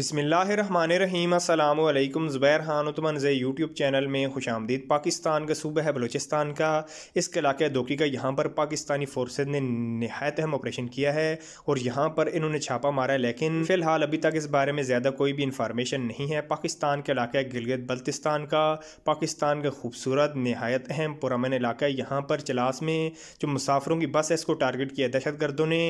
बसमीम अल्लाम ज़ुबैर खान उत्तमन ज़े यूट्यूब चैनल में खुश आमदीद पाकिस्तान का सूबा है बलूचिस्तान का इस इलाके दोकी का यहाँ पर पाकिस्तानी फोर्सेज ने नहायत अहम ऑपरेशन किया है और यहाँ पर इन्होंने छापा मारा है लेकिन फ़िलहाल अभी तक इस बारे में ज़्यादा कोई भी इंफॉर्मेशन नहीं है पाकिस्तान का इलाका गिलगित बल्तिस्तान का पाकिस्तान का खूबसूरत नहायत अहम पुरमन इलाका है यहाँ पर चलास में जो मुसाफरों की बस है इसको टारगेट किया दहशत गर्दों ने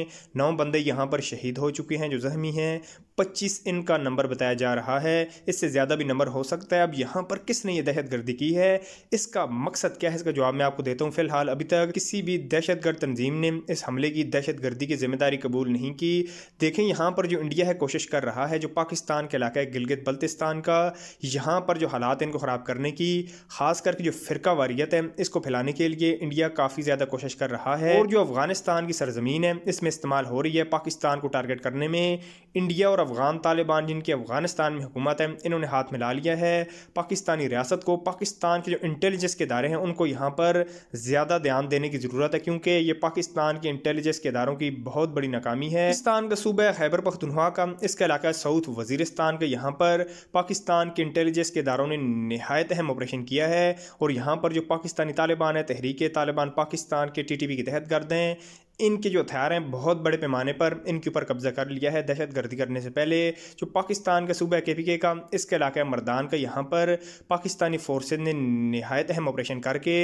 नौ बंदे यहाँ पर शहीद हो चुके हैं जो जख्मी हैं पच्चीस इनका नंबर बताया जा रहा है इससे ज़्यादा भी नंबर हो सकता है अब यहाँ पर किसने ये दहशत गर्दी की है इसका मकसद क्या है इसका जवाब मैं आपको देता हूँ फिलहाल अभी तक किसी भी दहशत गर्द तंजीम ने इस हमले की दहशत गर्दी की जिम्मेदारी कबूल नहीं की देखें यहाँ पर जो इंडिया है कोशिश कर रहा है जो पाकिस्तान का इलाका है गिलगित बल्तिस्तान का यहाँ पर जो हालात इनको ख़राब करने की खास करके जो फ़िरका वारियत है इसको फैलाने के लिए इंडिया काफ़ी ज़्यादा कोशिश कर रहा है और जो अफगानिस्तान की सरजमीन है इसमें इस्तेमाल हो रही है पाकिस्तान को टारगेट करने में इंडिया और अफगान तालिबान खान जिनकी अफगानिस्तान में हुकूमत है इन्होंने हाथ में ला लिया है पाकिस्तानी रियासत को पाकिस्तान के जो इंटेलिजेंस के इदारे हैं उनको यहाँ पर ज़्यादा ध्यान देने की ज़रूरत है क्योंकि ये पाकिस्तान के इंटेलिजेंस के इदारों की बहुत बड़ी नाकामी है पाकिस्तान का सूबा खैबर पख्तनख्वा का इसका इलाका साउथ वजीरस्तान का यहाँ पर पाकिस्तान के इंटेलिजेंस के इदारों ने नहायत अहम ऑपरेशन किया है और यहाँ पर जो पाकिस्तानी तालिबान है तहरीक तालिबान पाकिस्तान के टी टी पी के तहत गर्द हैं इनके जो हथियार हैं बहुत बड़े पैमाने पर इनके ऊपर कब्जा कर लिया है दहशत गर्दी करने से पहले जो पाकिस्तान का सूबा है के पी के का इसके इलाका है मरदान का यहाँ पर पाकिस्तानी फोर्सेज ने नहायत अहम ऑपरेशन करके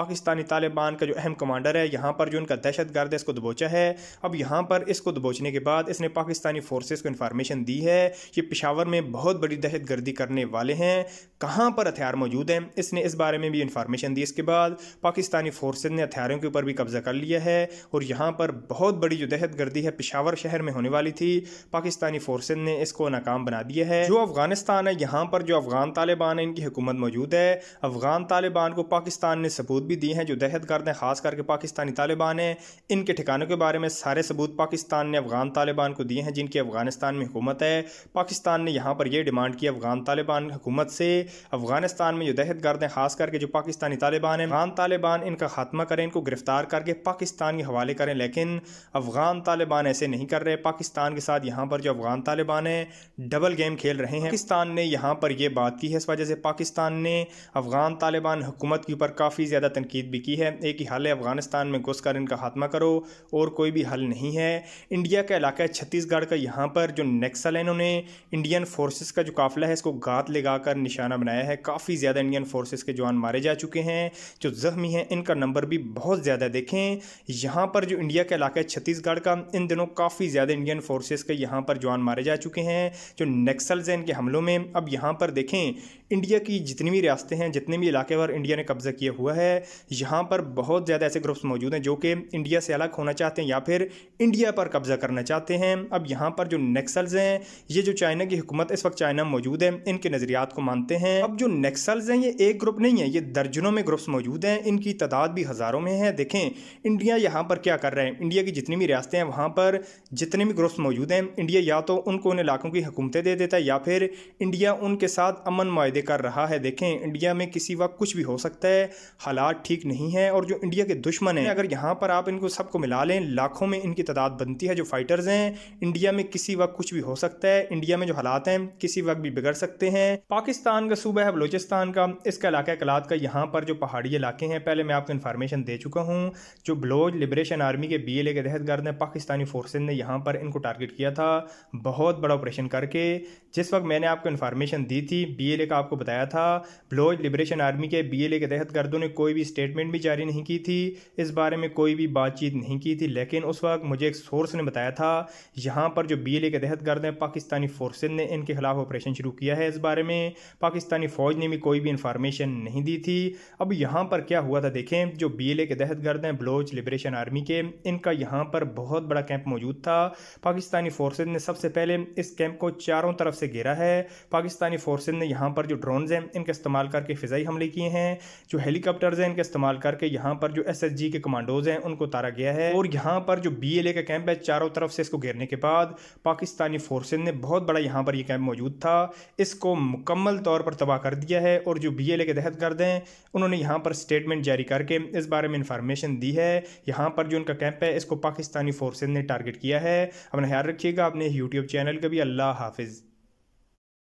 पाकिस्तानी तालिबान का जो अहम कमांडर है यहाँ पर जो उनका दहशत गर्द है इसको दबोचा है अब यहाँ पर इसको दबोचने के बाद इसने पाकिस्तानी फोर्सेज को इन्फॉर्मेशन दी है कि पिशावर में बहुत बड़ी दहशत गर्दी करने वाले हैं कहाँ पर हथियार मौजूद हैं इसने इस बारे में भी इन्फॉर्मेशन दी इसके बाद पाकिस्तानी फोर्सेज ने हथियारों के ऊपर भी कब्जा कर लिया है और यहाँ यहाँ पर बहुत बड़ी जो दहशत गर्दी है पिशावर शहर में होने वाली थी पाकिस्तानी फोर्सेज ने इसको नाकाम बना दिया है जो अफगानिस्तान है यहाँ पर जो अफगान तालिबान है इनकी हुकूमत मौजूद है अफगान तालिबान को पाकिस्तान ने सबूत भी दिए हैं जो दहशत गर्द हैं खास करके पाकिस्तानी तालिबान हैं इनके ठिकानों के बारे में सारे सबूत पाकिस्तान ने अफगान तालिबान को दिए हैं जिनकी अफगानिस्तान में हुकूमत है पाकिस्तान ने यहाँ पर यह डिमांड की अफगान तालिबान हुकूमत से अफगानिस्तान में जो दहशत गर्द हैं खास करके जो पाकिस्तानी तालिबान है अफगान तालिबान इनका खात्मा करें इनको गिरफ्तार करके पाकिस्तान के हवाले करें हैं लेकिन अफ़गान तालिबान ऐसे नहीं कर रहे पाकिस्तान के साथ यहाँ पर जो अफ़गान तालिबान हैं डबल गेम खेल रहे हैं पाकिस्तान ने यहाँ पर यह बात की है इस वजह से पाकिस्तान ने अफ़गान तालिबान हुकूमत के ऊपर काफ़ी ज़्यादा तनकीद भी की है एक ही हल है अफ़गानिस्तान में घुस कर इनका खात्मा करो और कोई भी हल नहीं है इंडिया का इलाका है छत्तीसगढ़ का यहाँ पर जो नेक्सल है इन्होंने इंडियन फोर्सेस का जो काफिला है इसको गात लगा कर निशाना बनाया है काफ़ी ज़्यादा इंडियन फोर्सेस के जवान मारे जा चुके हैं जो जख्मी हैं इनका नंबर भी बहुत ज़्यादा देखें यहाँ पर जो इंडिया का इलाका है छत्तीसगढ़ का इन दिनों काफ़ी ज़्यादा इंडियन फोर्सेस के यहाँ पर जवान मारे जा चुके हैं जो नक्सल्स हैं इनके हमलों में अब यहाँ पर देखें इंडिया की जितनी भी रियासतें हैं जितने भी इलाके पर इंडिया ने कब्ज़ा किया हुआ है यहाँ पर बहुत ज़्यादा ऐसे ग्रुप्स मौजूद हैं जो कि इंडिया से अलग होना चाहते हैं या फिर इंडिया पर कब्ज़ा करना चाहते हैं अब यहाँ पर जो नक्सल्स हैं ये जो चाइना की हुकूमत इस वक्त चाइना मौजूद है इनके नज़रियात को मानते हैं अब जो नक्सल्स हैं ये एक ग्रुप नहीं है ये दर्जनों में ग्रुप्स मौजूद हैं इनकी तादाद भी हज़ारों में है देखें इंडिया यहाँ पर क्या कर रहे हैं इंडिया की जितनी भी रियासतें हैं वहाँ पर जितने भी ग्रुप्स मौजूद हैं इंडिया या तो उनको उन इलाकों की हुकूमतें दे देता है या फिर इंडिया उनके साथ अमन माहे बेकार रहा है देखें इंडिया में किसी वक्त कुछ भी हो सकता है हालात ठीक नहीं है और जो इंडिया के दुश्मन हैं अगर यहाँ पर आप इनको सबको मिला लें लाखों में इनकी तादाद बनती है जो फाइटर्स हैं इंडिया में किसी वक्त कुछ भी हो सकता है इंडिया में जो हालात हैं किसी वक्त भी बिगड़ सकते हैं पाकिस्तान का सूबा है बलोचिस्तान का इसका इलाका कलात का यहाँ पर जो पहाड़ी इलाके हैं पहले मैं आपको इन्फॉर्मेशन दे चुका हूँ जो ब्लोच लिबरेशन आर्मी के बी के तहत गर्द हैं पाकिस्तानी फोर्सेज ने यहाँ पर इनको टारगेट किया था बहुत बड़ा ऑपरेशन करके जिस वक्त मैंने आपको इन्फॉर्मेशन दी थी बी का आपको बताया था बलोच लिबरेशन आर्मी के बी के तहत गर्दों ने कोई भी स्टेटमेंट भी जारी नहीं की थी इस बारे में कोई भी बातचीत नहीं की थी लेकिन उस वक्त मुझे एक सोर्स ने बताया था यहाँ पर जो बी के तहत गर्द हैं पाकिस्तानी फोर्सेज ने इनके खिलाफ ऑपरेशन शुरू किया है इस बारे में पाकिस्तानी फ़ौज ने भी कोई भी इन्फॉर्मेशन नहीं दी थी अब यहाँ पर क्या हुआ था देखें जो बी के तहत गर्द हैं बलोच लिबरेशन आर्मी के इनका यहाँ पर बहुत बड़ा कैंप मौजूद था पाकिस्तानी फोर्सेज ने सबसे पहले इस कैंप को चारों तरफ से घेरा है पाकिस्तानी फोर्सेज ने यहाँ पर जो ड्रोन्स हैं इनका इस्तेमाल करके फ़िज़ाई हमले किए हैं जो हेलीकॉप्टर्स हैं इनके इस्तेमाल करके यहाँ पर जो एस एस जी के कमांडोज हैं उनको उतारा गया है और यहाँ पर जो बी एल ए का कैंप है चारों तरफ से इसको घेरने के बाद पाकिस्तानी फोर्सेज ने बहुत बड़ा यहाँ पर यह कैंप मौजूद था इसको मुकम्मल तौर पर तबाह कर दिया है और जो बी एल ए के तहत गर्द हैं उन्होंने यहाँ पर स्टेटमेंट जारी करके इस बारे में इंफॉर्मेशन दी है यहाँ पर जो उनका कैंप है इसको पाकिस्तानी फोर्सेज ने टारगेट किया है अपना ख्याल रखिएगा अपने यूट्यूब चैनल का भी अल्लाह हाफिज़